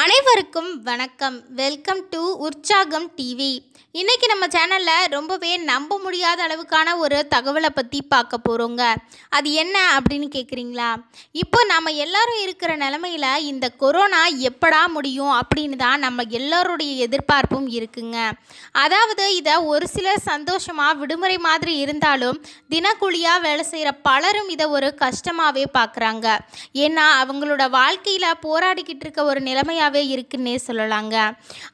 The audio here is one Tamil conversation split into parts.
அனைவருக்கும் வணக்கம் வெல்கம் டு உற்சாகம் டிவி இன்றைக்கி நம்ம சேனலில் ரொம்பவே நம்ப முடியாத அளவுக்கான ஒரு தகவலை பற்றி பார்க்க போகிறோங்க அது என்ன அப்படின்னு கேட்குறீங்களா இப்போ நம்ம எல்லாரும் இருக்கிற நிலமையில் இந்த கொரோனா எப்படா முடியும் அப்படின்னு தான் நம்ம எல்லோருடைய எதிர்பார்ப்பும் இருக்குங்க அதாவது இதை ஒரு சிலர் சந்தோஷமாக விடுமுறை மாதிரி இருந்தாலும் தினக்கூலியாக வேலை செய்கிற பலரும் இதை ஒரு கஷ்டமாகவே பார்க்குறாங்க ஏன்னா அவங்களோட வாழ்க்கையில் போராடிக்கிட்டு இருக்க ஒரு நிலைமை உண்மையாகவே இருக்குன்னே சொல்லலாங்க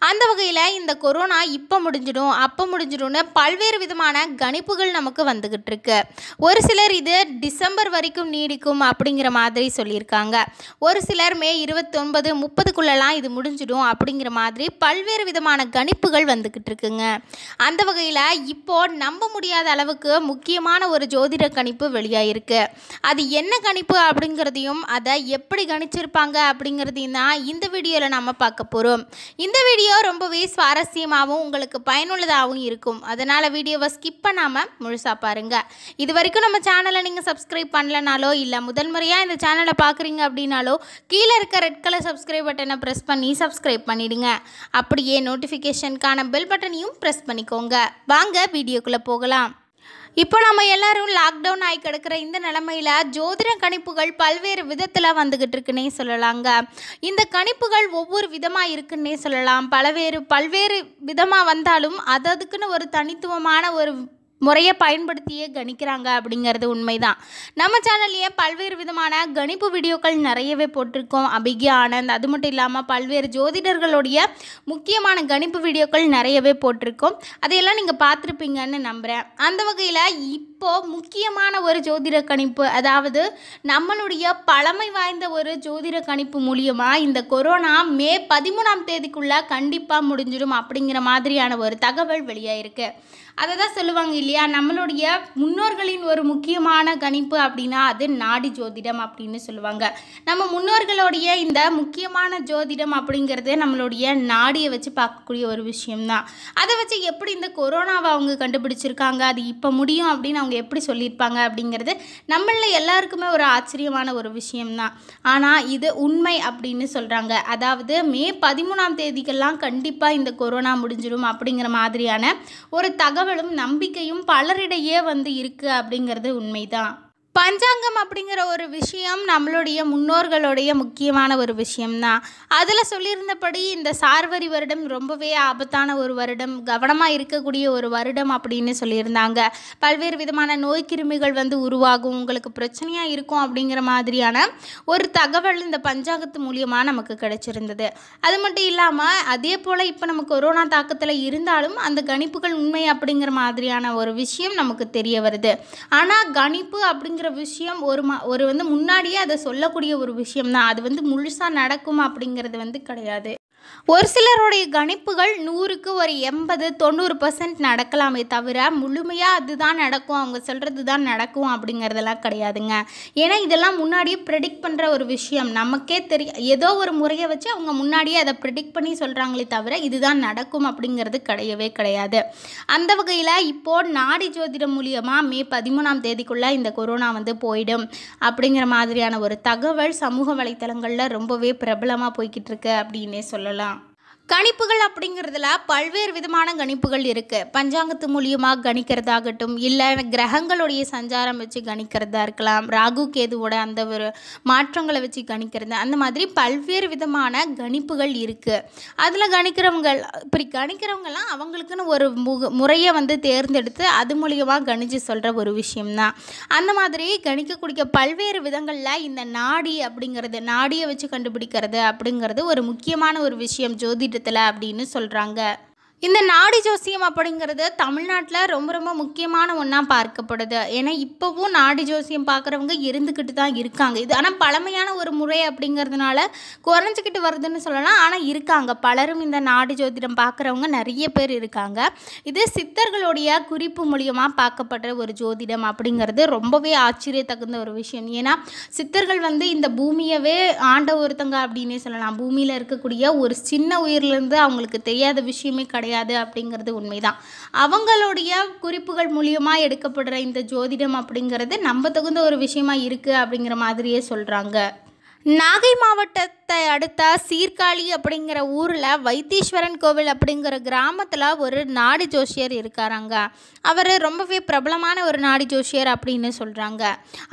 அந்த வகையில் இந்த கொரோனா இப்போ முடிஞ்சிடும் அப்போ முடிஞ்சிடும்னு பல்வேறு விதமான கணிப்புகள் நமக்கு வந்துக்கிட்டு இருக்கு ஒரு சிலர் இது டிசம்பர் வரைக்கும் நீடிக்கும் அப்படிங்கிற மாதிரி சொல்லியிருக்காங்க ஒரு சிலர் மே இருபத்தொன்பது முப்பதுக்குள்ளெல்லாம் இது முடிஞ்சிடும் அப்படிங்கிற மாதிரி பல்வேறு விதமான கணிப்புகள் வந்துக்கிட்டு இருக்குங்க அந்த வகையில் இப்போது நம்ப முடியாத அளவுக்கு முக்கியமான ஒரு ஜோதிட கணிப்பு வெளியாயிருக்கு அது என்ன கணிப்பு அப்படிங்கிறதையும் அதை எப்படி கணிச்சிருப்பாங்க அப்படிங்கிறதையும் தான் இந்த வீடியோ வீடியோவில் நம்ம பார்க்க போகிறோம் இந்த வீடியோ ரொம்பவே சுவாரஸ்யமாகவும் உங்களுக்கு பயனுள்ளதாகவும் இருக்கும் அதனால் வீடியோவை ஸ்கிப் பண்ணாமல் முழுசாக பாருங்கள் இது வரைக்கும் நம்ம சேனலை நீங்கள் சப்ஸ்கிரைப் பண்ணலனாலோ இல்லை முதல் முறையாக இந்த சேனலை பார்க்குறீங்க அப்படின்னாலோ கீழே இருக்க ரெட் கலர் சப்ஸ்கிரைப் பட்டனை ப்ரெஸ் பண்ணி சப்ஸ்கிரைப் பண்ணிவிடுங்க அப்படியே நோட்டிஃபிகேஷனுக்கான பெல் பட்டனையும் ப்ரெஸ் பண்ணிக்கோங்க வாங்க வீடியோக்குள்ளே போகலாம் இப்போ நம்ம எல்லாரும் லாக்டவுன் ஆகி கிடக்கிற இந்த நிலமையில் ஜோதிட கணிப்புகள் பல்வேறு விதத்தில் வந்துக்கிட்டு இருக்குன்னே சொல்லலாங்க இந்த கணிப்புகள் ஒவ்வொரு விதமாக இருக்குன்னே சொல்லலாம் பலவேறு பல்வேறு விதமாக வந்தாலும் அததுக்குன்னு ஒரு தனித்துவமான ஒரு முறையை பயன்படுத்தியே கணிக்கிறாங்க அப்படிங்கிறது உண்மைதான் நம்ம சேனல்லையே பல்வேறு விதமான கணிப்பு வீடியோக்கள் நிறையவே போட்டிருக்கோம் அபிகே ஆனந்த் அது மட்டும் இல்லாமல் பல்வேறு ஜோதிடர்களுடைய முக்கியமான கணிப்பு வீடியோக்கள் நிறையவே போட்டிருக்கோம் அதையெல்லாம் நீங்கள் பார்த்துருப்பீங்கன்னு நம்புகிறேன் அந்த வகையில் இப் இப்போது முக்கியமான ஒரு ஜோதிட கணிப்பு அதாவது நம்மளுடைய பழமை வாய்ந்த ஒரு ஜோதிட கணிப்பு மூலியமா இந்த கொரோனா மே பதிமூணாம் தேதிக்குள்ளே கண்டிப்பாக முடிஞ்சிடும் அப்படிங்கிற மாதிரியான ஒரு தகவல் வெளியாயிருக்கு அதை தான் சொல்லுவாங்க இல்லையா நம்மளுடைய முன்னோர்களின் ஒரு முக்கியமான கணிப்பு அப்படின்னா அது நாடி ஜோதிடம் அப்படின்னு சொல்லுவாங்க நம்ம முன்னோர்களுடைய இந்த முக்கியமான ஜோதிடம் அப்படிங்கிறது நம்மளுடைய நாடியை வச்சு பார்க்கக்கூடிய ஒரு விஷயம்தான் அதை வச்சு எப்படி இந்த கொரோனாவை அவங்க கண்டுபிடிச்சிருக்காங்க அது இப்போ முடியும் அப்படின்னு அவங்க எப்படி சொல்லியிருப்பாங்க அப்படிங்கிறது நம்மளில் எல்லாருக்குமே ஒரு ஆச்சரியமான ஒரு விஷயம்தான் ஆனால் இது உண்மை அப்படின்னு சொல்கிறாங்க அதாவது மே பதிமூணாம் தேதிக்கெல்லாம் கண்டிப்பாக இந்த கொரோனா முடிஞ்சிடும் அப்படிங்கிற மாதிரியான ஒரு தகவலும் நம்பிக்கையும் பலரிடையே வந்து இருக்குது அப்படிங்கிறது உண்மைதான் பஞ்சாங்கம் அப்படிங்கிற ஒரு விஷயம் நம்மளுடைய முன்னோர்களுடைய முக்கியமான ஒரு விஷயம்தான் அதில் சொல்லியிருந்தபடி இந்த சார்வரி வருடம் ரொம்பவே ஆபத்தான ஒரு வருடம் கவனமாக இருக்கக்கூடிய ஒரு வருடம் அப்படின்னு சொல்லியிருந்தாங்க பல்வேறு விதமான நோய் கிருமிகள் வந்து உருவாகும் உங்களுக்கு பிரச்சனையாக இருக்கும் அப்படிங்கிற மாதிரியான ஒரு தகவல் இந்த பஞ்சாங்கத்து மூலியமாக நமக்கு கிடைச்சிருந்தது அது மட்டும் இல்லாமல் அதே போல் இப்போ நம்ம கொரோனா தாக்கத்தில் இருந்தாலும் அந்த கணிப்புகள் உண்மை அப்படிங்கிற மாதிரியான ஒரு விஷயம் நமக்கு தெரிய வருது ஆனால் கணிப்பு அப்படிங்கிற நடக்கிற விஷயம் ஒரு மா ஒரு வந்து முன்னாடியே அதை சொல்லக்கூடிய ஒரு விஷயம் தான் அது வந்து முழுசாக நடக்கும் அப்படிங்கிறது வந்து கிடையாது ஒரு சிலருடைய கணிப்புகள் நூறுக்கு ஒரு எண்பது தொண்ணூறு பர்சன்ட் நடக்கலாமே தவிர முழுமையாக அதுதான் நடக்கும் அவங்க சொல்கிறது தான் நடக்கும் அப்படிங்கிறதெல்லாம் கிடையாதுங்க ஏன்னா இதெல்லாம் முன்னாடியே ப்ரெடிக்ட் பண்ணுற ஒரு விஷயம் நமக்கே தெரியும் ஏதோ ஒரு முறையை வச்சு அவங்க முன்னாடியே அதை ப்ரெடிக்ட் பண்ணி சொல்கிறாங்களே தவிர இதுதான் நடக்கும் அப்படிங்கிறது கிடையவே கிடையாது அந்த வகையில் இப்போது நாடி ஜோதிடம் மூலியமாக மே பதிமூணாம் தேதிக்குள்ளே இந்த கொரோனா வந்து போயிடும் அப்படிங்கிற மாதிரியான ஒரு தகவல் சமூக வலைத்தளங்களில் ரொம்பவே பிரபலமாக போய்கிட்டு இருக்கு அப்படின்னே சொல்லலாம் la கணிப்புகள் அப்படிங்கிறதுல பல்வேறு விதமான கணிப்புகள் இருக்குது பஞ்சாங்கத்து மூலியமா கணிக்கிறதாகட்டும் இல்லை கிரகங்களுடைய சஞ்சாரம் வச்சு கணிக்கிறதா இருக்கலாம் ராகு கேதுவோட அந்த ஒரு மாற்றங்களை வச்சு கணிக்கிறது அந்த மாதிரி பல்வேறு விதமான கணிப்புகள் இருக்குது அதில் கணிக்கிறவங்க இப்படி கணிக்கிறவங்கலாம் அவங்களுக்குன்னு ஒரு முறையை வந்து தேர்ந்தெடுத்து அது மூலியமாக கணிச்சு சொல்கிற ஒரு விஷயம்தான் அந்த மாதிரி கணிக்கக்கூடிய பல்வேறு விதங்களில் இந்த நாடி அப்படிங்கிறது நாடியை வச்சு கண்டுபிடிக்கிறது அப்படிங்கிறது ஒரு முக்கியமான ஒரு விஷயம் ஜோதிட விதத்தில் அப்படின்னு சொல்கிறாங்க இந்த நாடி ஜோசியம் அப்படிங்கிறது தமிழ்நாட்டில் ரொம்ப ரொம்ப முக்கியமான ஒன்றா பார்க்கப்படுது ஏன்னா இப்போவும் நாடி ஜோசியம் பார்க்குறவங்க இருந்துக்கிட்டு தான் இருக்காங்க இது ஆனால் பழமையான ஒரு முறை அப்படிங்கிறதுனால குறைஞ்சிக்கிட்டு வருதுன்னு சொல்லலாம் ஆனால் இருக்காங்க பலரும் இந்த நாடி ஜோதிடம் பார்க்குறவங்க நிறைய பேர் இருக்காங்க இது சித்தர்களுடைய குறிப்பு மூலியமாக பார்க்கப்படுற ஒரு ஜோதிடம் அப்படிங்கிறது ரொம்பவே ஆச்சரிய தகுந்த ஒரு விஷயம் ஏன்னா சித்தர்கள் வந்து இந்த பூமியவே ஆண்ட ஒருத்தங்க அப்படின்னே சொல்லலாம் பூமியில் இருக்கக்கூடிய ஒரு சின்ன உயிர்லேருந்து அவங்களுக்கு தெரியாத விஷயமே கிடையாது கிடையாது அப்படிங்கிறது உண்மைதான் அவங்களுடைய குறிப்புகள் மூலியமாக எடுக்கப்படுற இந்த ஜோதிடம் அப்படிங்கிறது நம்ப தகுந்த ஒரு விஷயமா இருக்குது அப்படிங்கிற மாதிரியே சொல்கிறாங்க நாகை மாவட்டத்தை அடுத்த சீர்காழி அப்படிங்கிற ஊரில் வைத்தீஸ்வரன் கோவில் அப்படிங்கிற கிராமத்தில் ஒரு நாடி ஜோஷியர் இருக்காராங்க அவர் ரொம்பவே பிரபலமான ஒரு நாடி ஜோஷியர் அப்படின்னு சொல்கிறாங்க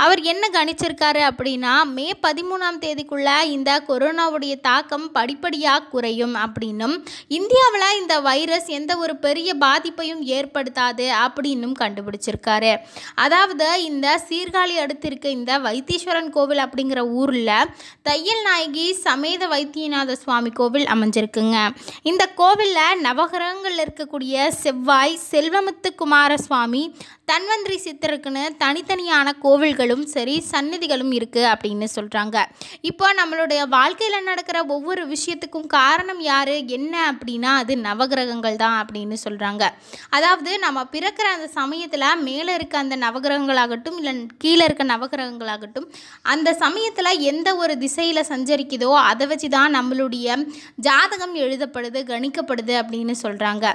அவர் என்ன கணிச்சிருக்காரு அப்படின்னா மே பதிமூணாம் தேதிக்குள்ளே இந்த கொரோனாவுடைய தாக்கம் படிப்படியாக குறையும் அப்படின்னும் இந்தியாவில் இந்த வைரஸ் எந்த ஒரு பெரிய பாதிப்பையும் ஏற்படுத்தாது அப்படின்னும் கண்டுபிடிச்சிருக்காரு அதாவது இந்த சீர்காழி அடுத்திருக்க இந்த வைத்தீஸ்வரன் கோவில் அப்படிங்கிற ஊரில் தையல் நாயகி சமேத வைத்தியநாத சுவாமி கோவில் அமைஞ்சிருக்குங்க இந்த கோவிலில் நவகிரகங்களில் இருக்கக்கூடிய செவ்வாய் செல்வமுத்து குமாரசுவாமி தன்வந்திரி சித்தருக்குன்னு தனித்தனியான கோவில்களும் சரி சந்நிதிகளும் இருக்குது அப்படின்னு சொல்கிறாங்க இப்போ நம்மளுடைய வாழ்க்கையில் நடக்கிற ஒவ்வொரு விஷயத்துக்கும் காரணம் யார் என்ன அப்படின்னா அது நவகிரகங்கள் தான் அப்படின்னு சொல்கிறாங்க அதாவது நம்ம பிறக்கிற அந்த சமயத்தில் மேலே இருக்க அந்த நவகிரகங்களாகட்டும் இல்லை கீழே இருக்க நவகிரகங்களாகட்டும் அந்த சமயத்தில் எந்த ஒரு திசையில் சஞ்சரிக்குதோ அதை வச்சு தான் நம்மளுடைய ஜாதகம் எழுதப்படுது கணிக்கப்படுது அப்படின்னு சொல்கிறாங்க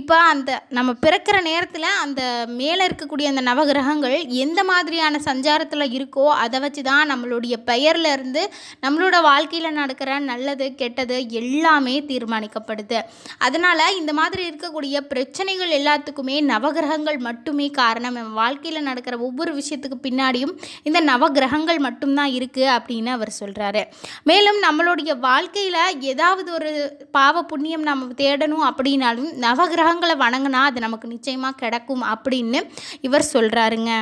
இப்போ அந்த நம்ம பிறக்கிற நேரத்தில் அந்த மேலே இருக்கக்கூடிய அந்த நவகிரகங்கள் எந்த மாதிரியான சஞ்சாரத்தில் இருக்கோ அதை வச்சு தான் நம்மளுடைய பெயரில் இருந்து நம்மளோட வாழ்க்கையில் நடக்கிற நல்லது கெட்டது எல்லாமே தீர்மானிக்கப்படுது அதனால் இந்த மாதிரி இருக்கக்கூடிய பிரச்சனைகள் எல்லாத்துக்குமே நவகிரகங்கள் மட்டுமே காரணம் வாழ்க்கையில் நடக்கிற ஒவ்வொரு விஷயத்துக்கு பின்னாடியும் இந்த நவகிரகங்கள் மட்டும்தான் இருக்குது அப்படின்னு அவர் சொல்கிறாரு மேலும் நம்மளுடைய வாழ்க்கையில் ஏதாவது ஒரு பாவ புண்ணியம் நம்ம தேடணும் அப்படின்னாலும் நவகிரகங்களை வணங்கினா அது நமக்கு நிச்சயமாக கிடைக்கும் அப்படின்னு இவர் சொல்கிறாருங்க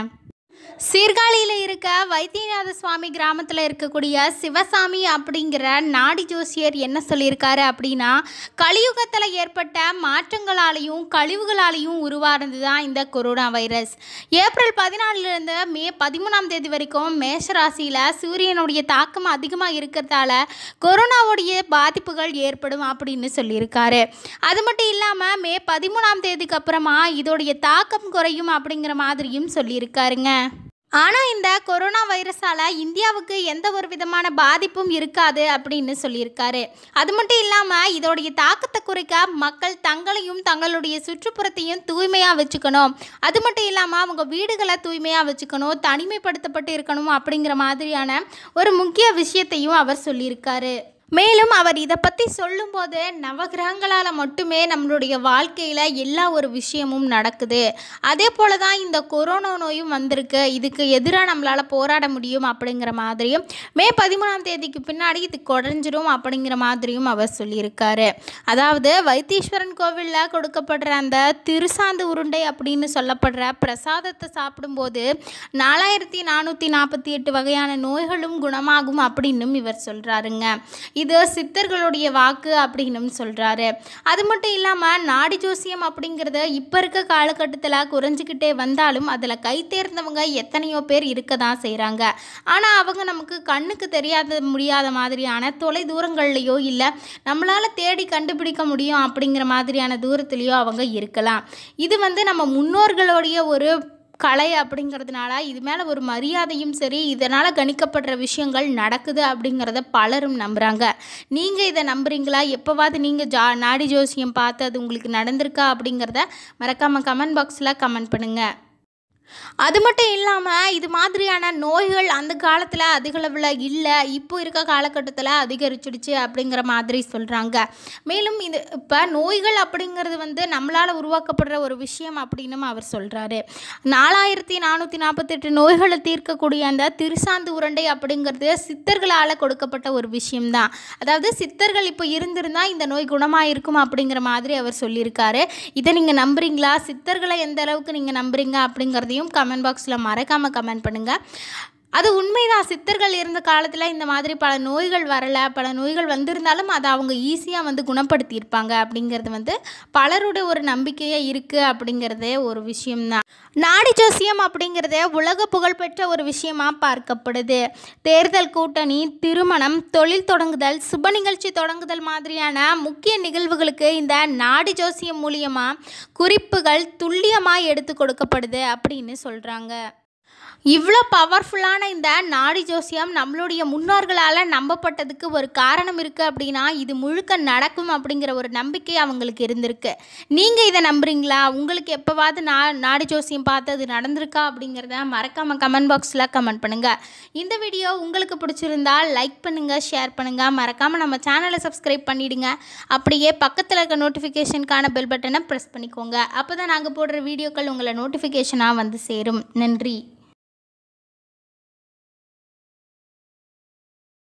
சீர்காழியில் இருக்க வைத்தியநாத சுவாமி கிராமத்தில் இருக்கக்கூடிய சிவசாமி அப்படிங்கிற நாடி ஜோசியர் என்ன சொல்லியிருக்காரு அப்படின்னா கலியுகத்தில் ஏற்பட்ட மாற்றங்களாலையும் கழிவுகளாலையும் உருவானது தான் இந்த கொரோனா வைரஸ் ஏப்ரல் பதினாலிருந்து மே பதிமூணாம் தேதி வரைக்கும் மேஷராசியில் சூரியனுடைய தாக்கம் அதிகமாக இருக்கிறதால கொரோனாவுடைய பாதிப்புகள் ஏற்படும் அப்படின்னு சொல்லியிருக்காரு அது மட்டும் இல்லாமல் மே பதிமூணாம் தேதிக்கு அப்புறமா இதோடைய தாக்கம் குறையும் அப்படிங்கிற மாதிரியும் சொல்லியிருக்காருங்க ஆனால் இந்த கொரோனா வைரஸால் இந்தியாவுக்கு எந்த ஒரு விதமான பாதிப்பும் இருக்காது அப்படின்னு சொல்லியிருக்காரு அது மட்டும் இல்லாமல் இதோடைய தாக்கத்தை குறைக்க மக்கள் தங்களையும் தங்களுடைய சுற்றுப்புறத்தையும் தூய்மையாக வச்சுக்கணும் அது மட்டும் இல்லாமல் அவங்க வீடுகளை தூய்மையாக வச்சுக்கணும் தனிமைப்படுத்தப்பட்டு இருக்கணும் அப்படிங்கிற மாதிரியான ஒரு முக்கிய விஷயத்தையும் அவர் சொல்லியிருக்காரு மேலும் அவர் இதை பற்றி சொல்லும்போது நவகிரகங்களால் மட்டுமே நம்மளுடைய வாழ்க்கையில் எல்லா ஒரு விஷயமும் நடக்குது அதே போல் தான் இந்த கொரோனா நோயும் வந்திருக்கு இதுக்கு எதிராக நம்மளால் போராட முடியும் அப்படிங்கிற மாதிரியும் மே பதிமூணாம் தேதிக்கு பின்னாடி இது குறைஞ்சிரும் அப்படிங்கிற மாதிரியும் அவர் சொல்லியிருக்காரு அதாவது வைத்தீஸ்வரன் கோவிலில் கொடுக்கப்படுற அந்த திருசாந்து உருண்டை அப்படின்னு சொல்லப்படுற பிரசாதத்தை சாப்பிடும்போது நாலாயிரத்தி நானூற்றி நாற்பத்தி எட்டு வகையான நோய்களும் குணமாகும் அப்படின்னும் இவர் சொல்கிறாருங்க இது சித்தர்களுடைய வாக்கு அப்படின்னு சொல்கிறாரு அது மட்டும் இல்லாமல் நாடி ஜோசியம் அப்படிங்கிறத இப்போ இருக்க காலகட்டத்தில் குறைஞ்சிக்கிட்டே வந்தாலும் அதில் கைத்தேர்ந்தவங்க எத்தனையோ பேர் இருக்க தான் செய்கிறாங்க ஆனால் அவங்க நமக்கு கண்ணுக்கு தெரியாத முடியாத மாதிரியான தொலை தூரங்கள்லையோ இல்லை நம்மளால் தேடி கண்டுபிடிக்க முடியும் அப்படிங்கிற மாதிரியான தூரத்துலேயோ அவங்க இருக்கலாம் இது வந்து நம்ம முன்னோர்களுடைய ஒரு கலை அப்படிங்கிறதுனால இது மேலே ஒரு மரியாதையும் சரி இதனால் கணிக்கப்படுற விஷயங்கள் நடக்குது அப்படிங்கிறத பலரும் நம்புகிறாங்க நீங்கள் இதை நம்புறீங்களா எப்போவாது நீங்கள் ஜா நாடி ஜோசியம் பார்த்து அது உங்களுக்கு நடந்திருக்கா அப்படிங்கிறத மறக்காமல் கமெண்ட் பாக்ஸில் கமெண்ட் பண்ணுங்கள் அது மட்டும் இல்லாமல் இது மாதிரியான நோய்கள் அந்த காலத்தில் அதிகளவில் இல்லை இப்போ இருக்க காலகட்டத்தில் அதிகரிச்சிடுச்சு அப்படிங்கிற மாதிரி சொல்கிறாங்க மேலும் இது இப்போ நோய்கள் அப்படிங்கிறது வந்து நம்மளால் உருவாக்கப்படுற ஒரு விஷயம் அப்படின்னு அவர் சொல்கிறாரு நாலாயிரத்தி நானூற்றி நாற்பத்தெட்டு நோய்களை தீர்க்கக்கூடிய அந்த திருசாந்து உருண்டை அப்படிங்கிறது சித்தர்களால் கொடுக்கப்பட்ட ஒரு விஷயம்தான் அதாவது சித்தர்கள் இப்போ இருந்திருந்தால் இந்த நோய் குணமாக இருக்கும் அப்படிங்கிற மாதிரி அவர் சொல்லியிருக்காரு இதை நீங்கள் நம்புறீங்களா சித்தர்களை எந்த அளவுக்கு நீங்கள் நம்புறீங்க அப்படிங்கிறது அப்படிங்கிறதையும் கமெண்ட் பாக்ஸில் மறக்காமல் கமெண்ட் பண்ணுங்கள் அது உண்மைதான் சித்தர்கள் இருந்த காலத்தில் இந்த மாதிரி பல நோய்கள் வரலை பல நோய்கள் வந்திருந்தாலும் அதை அவங்க ஈஸியாக வந்து குணப்படுத்தியிருப்பாங்க அப்படிங்கிறது வந்து பலருடைய ஒரு நம்பிக்கையாக இருக்குது அப்படிங்கிறதே ஒரு விஷயம்தான் நாடி ஜோசியம் அப்படிங்கிறதே உலக புகழ்பெற்ற ஒரு விஷயமாக பார்க்கப்படுது தேர்தல் கூட்டணி திருமணம் தொழில் தொடங்குதல் சுப நிகழ்ச்சி தொடங்குதல் மாதிரியான முக்கிய நிகழ்வுகளுக்கு இந்த நாடி ஜோசியம் மூலியமாக குறிப்புகள் துல்லியமாக எடுத்து கொடுக்கப்படுது அப்படின்னு சொல்கிறாங்க இவ்வளோ பவர்ஃபுல்லான இந்த நாடி ஜோசியம் நம்மளுடைய முன்னோர்களால் நம்பப்பட்டதுக்கு ஒரு காரணம் இருக்குது அப்படின்னா இது முழுக்க நடக்கும் அப்படிங்கிற ஒரு நம்பிக்கை அவங்களுக்கு இருந்திருக்கு நீங்கள் இதை நம்புறீங்களா உங்களுக்கு எப்போவாவது நா நாடி ஜோசியம் பார்த்து அது நடந்திருக்கா அப்படிங்கிறத மறக்காமல் கமெண்ட் பாக்ஸில் கமெண்ட் பண்ணுங்கள் இந்த வீடியோ உங்களுக்கு பிடிச்சிருந்தா லைக் பண்ணுங்கள் ஷேர் பண்ணுங்கள் மறக்காமல் நம்ம சேனலை சப்ஸ்கிரைப் பண்ணிவிடுங்க அப்படியே பக்கத்தில் இருக்க நோட்டிஃபிகேஷனுக்கான பெல் பட்டனை ப்ரெஸ் பண்ணிக்கோங்க அப்போ தான் நாங்கள் போடுற வீடியோக்கள் உங்களை நோட்டிஃபிகேஷனாக வந்து சேரும் நன்றி